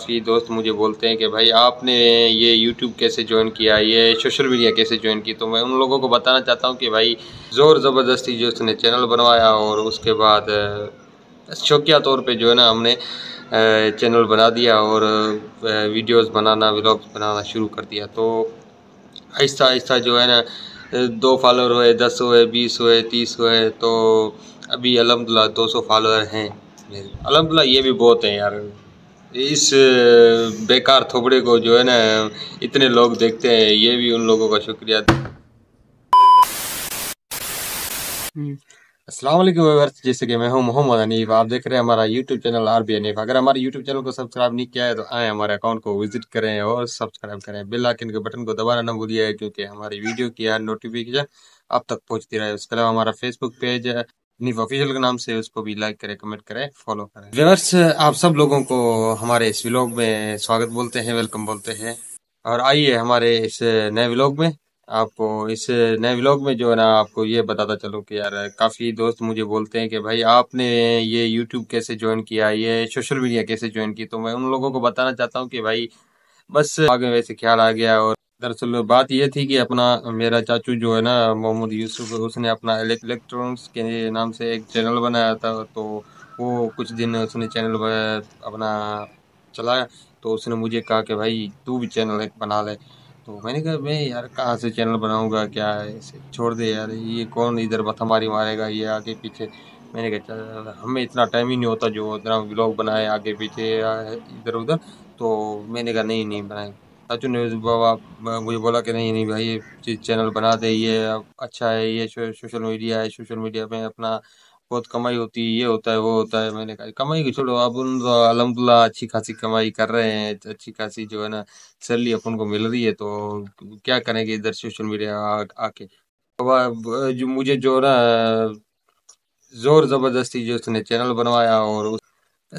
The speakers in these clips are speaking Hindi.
काफ़ी दोस्त मुझे बोलते हैं कि भाई आपने ये यूट्यूब कैसे ज्वाइन किया ये सोशल मीडिया कैसे ज्वाइन की तो मैं उन लोगों को बताना चाहता हूँ कि भाई ज़ोर ज़बरदस्ती जो उसने चैनल बनवाया और उसके बाद शौकिया तौर पे जो है ना हमने चैनल बना दिया और वीडियोस बनाना व्लॉग्स बनाना शुरू कर दिया तो आहिस्ता आहिस्ता जो है ना दो फॉलोअर हुए दस हुए बीस हुए तीस हुए तो अभी अलहमदिल्ला दो सौ फॉलोअर हैं अलहमदिल्ला ये भी बहुत हैं यार इस बेकार थोपड़े को जो है ना इतने लोग देखते हैं ये भी उन लोगों का शुक्रिया हम्म। वालेकुम असल जैसे कि मैं हूं मोहम्मद अनीफ आप देख रहे हैं हमारा यूट्यूब चैनल आर बी अनीफ अगर हमारे यूट्यूब चैनल को सब्सक्राइब नहीं किया है तो आए हमारे अकाउंट को विजिट करें और सब्सक्राइब करें बिल आइकन के बटन को दबाना ना भूलिए क्योंकि हमारी वीडियो की हर नोटिफिकेशन अब तक पहुंचती रहे उसके अलावा हमारा फेसबुक पेज है नहीं ऑफिशियल के नाम से उसको भी लाइक करें कमेंट करें फॉलो करें व्यवर्स आप सब लोगों को हमारे इस व्लॉग में स्वागत बोलते हैं वेलकम बोलते हैं और आइए हमारे इस नए व्लॉग में आपको इस नए व्लॉग में जो है ना आपको ये बताता चलो कि यार काफ़ी दोस्त मुझे बोलते हैं कि भाई आपने ये यूट्यूब कैसे ज्वाइन किया ये सोशल मीडिया कैसे ज्वाइन की तो मैं उन लोगों को बताना चाहता हूँ कि भाई बस आगे वैसे ख्याल आ गया और दरअसल बात यह थी कि अपना मेरा चाचू जो है ना मोहम्मद यूसुफ उसने अपना इलेक्ट्रॉनिक्स के नाम से एक चैनल बनाया था तो वो कुछ दिन उसने चैनल अपना चलाया तो उसने मुझे कहा कि भाई तू भी चैनल एक बना ले तो मैंने कहा मैं यार कहाँ से चैनल बनाऊंगा क्या है इसे छोड़ दे यार ये कौन इधर बथमारी मारेगा ये आगे पीछे मैंने कहा हमें इतना टाइम ही नहीं होता जो इतना ब्लॉग बनाए आगे पीछे इधर उधर तो मैंने कहा नहीं नहीं बनाए चाचू ने बाबा मुझे बोला कि नहीं नहीं भाई ये चैनल बना दे ये अच्छा है ये सोशल मीडिया है सोशल मीडिया में अपना बहुत कमाई होती है ये होता है वो होता है मैंने कहा कमाई को छोड़ो अब उन तो अलहमदुल्ला अच्छी खासी कमाई कर रहे हैं अच्छी खासी जो है ना सैलरी अपन को मिल रही है तो क्या करेंगे इधर सोशल मीडिया आके जो मुझे जो ना ज़ोर ज़बरदस्ती जो उसने चैनल बनवाया और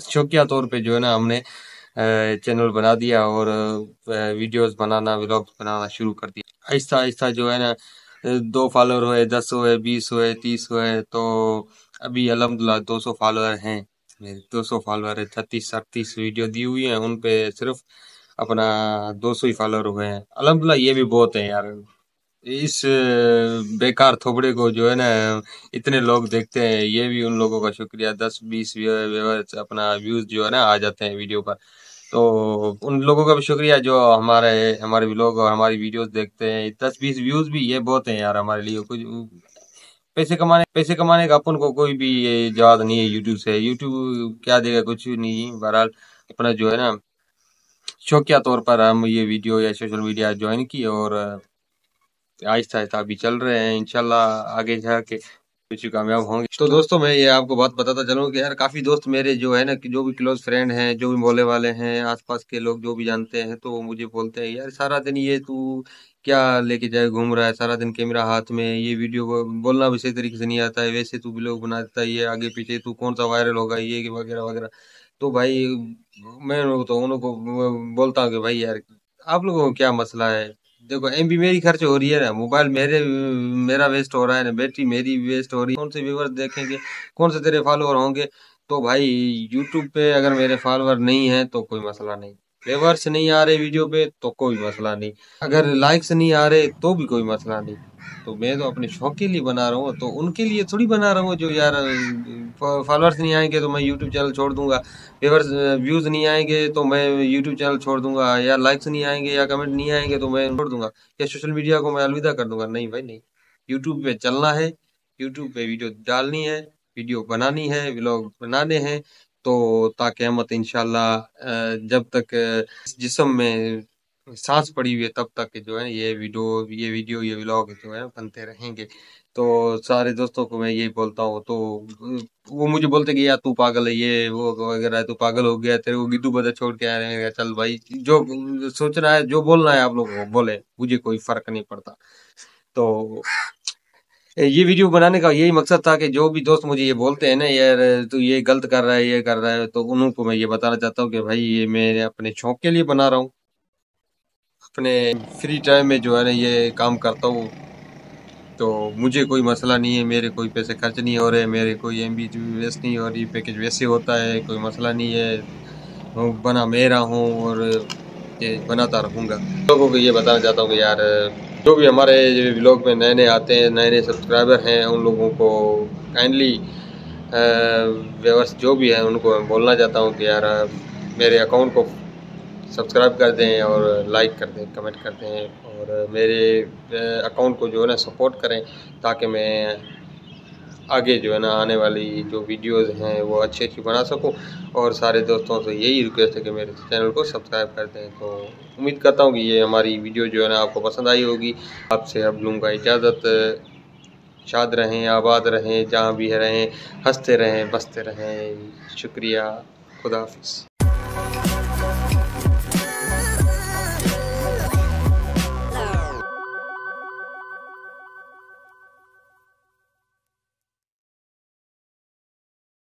शौकिया तौर पे जो है ना हमने चैनल बना दिया और वीडियोस बनाना व्लॉग्स बनाना शुरू कर दिया आहिस्ता आहिस्ता जो है ना दो फॉलोअर हुए दस हुए बीस हुए तीस हुए तो अभी अलहमदिल्ला दो सौ फॉलोअर हैं मेरे दो सौ फॉलोअर है छत्तीस अड़तीस वीडियो दी हुई है उन पे सिर्फ अपना दो सौ ही फॉलोअर हुए हैं अलहमदिल्ला ये भी बहुत है यार इस बेकार थोबड़े को जो है ना इतने लोग देखते हैं ये भी उन लोगों का शुक्रिया दस बीस अपना व्यूज जो है ना आ जाते हैं वीडियो पर तो उन लोगों का भी शुक्रिया जो हमारे हमारे ब्लॉग और हमारी वीडियोस देखते हैं दस बीस व्यूज़ भी ये बहुत हैं यार हमारे लिए कुछ पैसे कमाने पैसे कमाने का अपन को कोई भी ये जवाब नहीं है यूट्यूब से यूट्यूब क्या देगा कुछ नहीं बहरहाल अपना जो है ना शौकिया तौर पर हम ये वीडियो या सोशल मीडिया ज्वाइन की और आहिस्ता आहिस्ता अभी चल रहे हैं इनशाला आगे जाके कुछ कामयाब होंगे तो दोस्तों मैं ये आपको बात बताता चलूँ कि यार काफ़ी दोस्त मेरे जो है ना कि जो भी क्लोज फ्रेंड हैं जो भी बोले वाले हैं आसपास के लोग जो भी जानते हैं तो वो मुझे बोलते हैं यार सारा दिन ये तू क्या लेके जाए घूम रहा है सारा दिन कैमरा हाथ में ये वीडियो बोलना भी सही तरीके से नहीं आता है वैसे तू ब्लॉग बना देता है ये आगे पीछे तू कौन सा वायरल होगा ये वगैरह वगैरह तो भाई मैं तो उनको बोलता हूँ कि भाई यार आप लोगों को क्या मसला है देखो एम मेरी खर्च हो रही है ना मोबाइल मेरे मेरा वेस्ट हो रहा है ना बैटरी मेरी वेस्ट हो रही है कौन से व्यूवर देखेंगे कौन से तेरे फॉलोअर होंगे तो भाई यूट्यूब पे अगर मेरे फॉलोअर नहीं है तो कोई मसला नहीं व्यूवर्स नहीं आ रहे वीडियो पे तो कोई मसला नहीं अगर लाइक्स नहीं आ रहे तो भी कोई मसला नहीं तो मैं तो अपने शौक के लिए बना रहा हूँ तो उनके लिए थोड़ी बना रहा हूँ जो यार फॉलोअर्स नहीं आएंगे तो मैं यूट्यूब चैनल छोड़ दूंगा व्यूवर्स व्यूज़ नहीं आएंगे तो मैं यूट्यूब चैनल छोड़ दूंगा या लाइक्स नहीं आएंगे या कमेंट नहीं आएंगे तो मैं छोड़ दूंगा या सोशल मीडिया को मैं अलविदा कर दूंगा नहीं भाई नहीं यूट्यूब पे चलना है यूट्यूब पे वीडियो डालनी है वीडियो बनानी है व्लॉग बनाने हैं तो ताकि मत तो इन जब तक जिसम में सांस पड़ी हुई है तब तक जो है ये वीडियो ये वीडियो ये व्लॉग जो है बनते रहेंगे तो सारे दोस्तों को मैं यही बोलता हूँ तो वो मुझे बोलते कि यार तू पागल है ये वो वगैरह तू पागल हो गया तेरे को गिद्धू बदल छोड़ के आ रहे हैं चल भाई जो सोच रहा है जो बोलना है आप लोग बोले मुझे कोई फर्क नहीं पड़ता तो ये वीडियो बनाने का यही मकसद था कि जो भी दोस्त मुझे ये बोलते हैं ना यार तू ये गलत कर रहा है ये कर रहा है तो उनको मैं ये बताना चाहता हूँ कि भाई ये मैं अपने शौक के लिए बना रहा हूँ अपने फ्री टाइम में जो है ना ये काम करता हूँ तो मुझे कोई मसला नहीं है मेरे कोई पैसे खर्च नहीं हो रहे मेरे कोई एम बी वेस्ट नहीं हो रही पैकेज वैसे होता है कोई मसला नहीं है बना मेरा हूँ और ये बनाता रहूँगा लोगों को ये बताना चाहता हूँ कि यार जो भी हमारे ब्लॉग में नए नए आते हैं नए नए सब्सक्राइबर हैं उन लोगों को काइंडली व्यवस्था जो भी है उनको मैं बोलना चाहता हूँ कि यार मेरे अकाउंट को सब्सक्राइब कर दें और लाइक कर दें कमेंट कर दें और मेरे अकाउंट को जो है ना सपोर्ट करें ताकि मैं आगे जो है ना आने वाली जो वीडियोस हैं वो अच्छी अच्छी बना सकूं और सारे दोस्तों से यही रिक्वेस्ट है कि मेरे चैनल को सब्सक्राइब कर दें तो उम्मीद करता हूं कि ये हमारी वीडियो जो है ना आपको पसंद आई होगी आपसे अब लूँगा इजाज़त शाद रहें आबाद रहें जहाँ भी रहें हंसते रहें बसते रहें शुक्रिया खुदाफिज